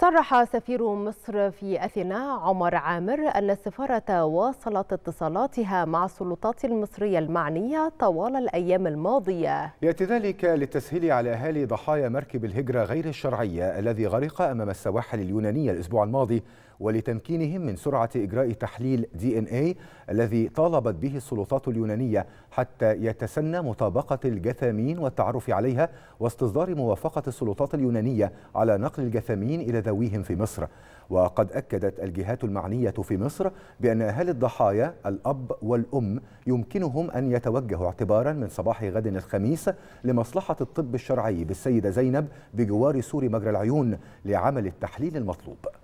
صرح سفير مصر في أثينا عمر عامر أن السفارة واصلت اتصالاتها مع السلطات المصرية المعنية طوال الأيام الماضية يأتي ذلك للتسهيل على أهالي ضحايا مركب الهجرة غير الشرعية الذي غرق أمام السواحل اليونانية الأسبوع الماضي ولتمكينهم من سرعة إجراء تحليل دي إن إيه الذي طالبت به السلطات اليونانية حتى يتسنى مطابقة الجثامين والتعرف عليها واستصدار موافقة السلطات اليونانية على نقل الجثامين إلى ذويهم في مصر وقد أكدت الجهات المعنية في مصر بأن أهالي الضحايا الأب والأم يمكنهم أن يتوجهوا اعتبارا من صباح غد الخميس لمصلحة الطب الشرعي بالسيدة زينب بجوار سور مجرى العيون لعمل التحليل المطلوب